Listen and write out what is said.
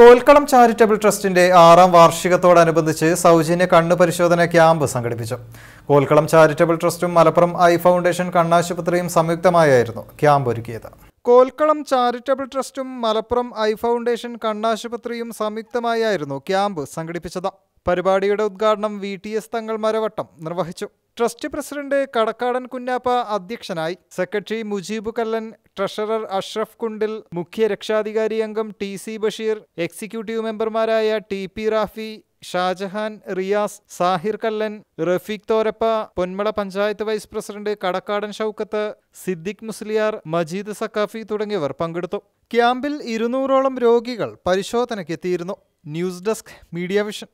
കോൽക്കളം charitable ട്രസ്റ്റിന്റെ ആറാം വാർഷികത്തോടനുബന്ധിച്ച് സൗജന്യ കണ്ണു പരിശോധന ക്യാമ്പ് സംഘടിപ്പിച്ചു കോൽക്കളം ചാരിറ്റബിൾ ട്രസ്റ്റും മലപ്പുറം ഐ ഫൗണ്ടേഷൻ കണ്ണാശുപത്രിയും സംയുക്തമായായിരുന്നു ക്യാമ്പ് ഒരുക്കിയത് കോൽക്കളം ചാരിറ്റബിൾ ട്രസ്റ്റും മലപ്പുറം ഐ ഫൗണ്ടേഷൻ കണ്ണാശുപത്രിയും സംയുക്തമായായിരുന്നു ക്യാമ്പ് സംഘടിപ്പിച്ചത് പരിപാടിയുടെ ഉദ്ഘാടനം വി ടി എസ് തങ്ങൾ മരവട്ടം നിർവഹിച്ചു ട്രസ്റ്റ് പ്രസിഡന്റ് കടക്കാടൻ കുഞ്ഞാപ്പ അധ്യക്ഷനായി സെക്രട്ടറി മുജീബ് കല്ലൻ ട്രഷറർ അഷ്റഫ് കുണ്ടിൽ മുഖ്യ രക്ഷാധികാരി അംഗം ടി സി ബഷീർ എക്സിക്യൂട്ടീവ് മെമ്പർമാരായ T P Rafi Shajahan Riyas Sahir Kallan Rafeeq Thorappa Ponmala panchayat vice president Kadakkadan Shoukath Siddique Musliyar Majeed Saqafi തുടങ്ങിയവർ പങ്കെടുത്തു ക്യാമ്പിൽ ഇരുന്നൂറോളം രോഗികൾ എത്തിയിരുന്നു ന്യൂസ് ഡെസ്ക് മീഡിയ വിഷൻ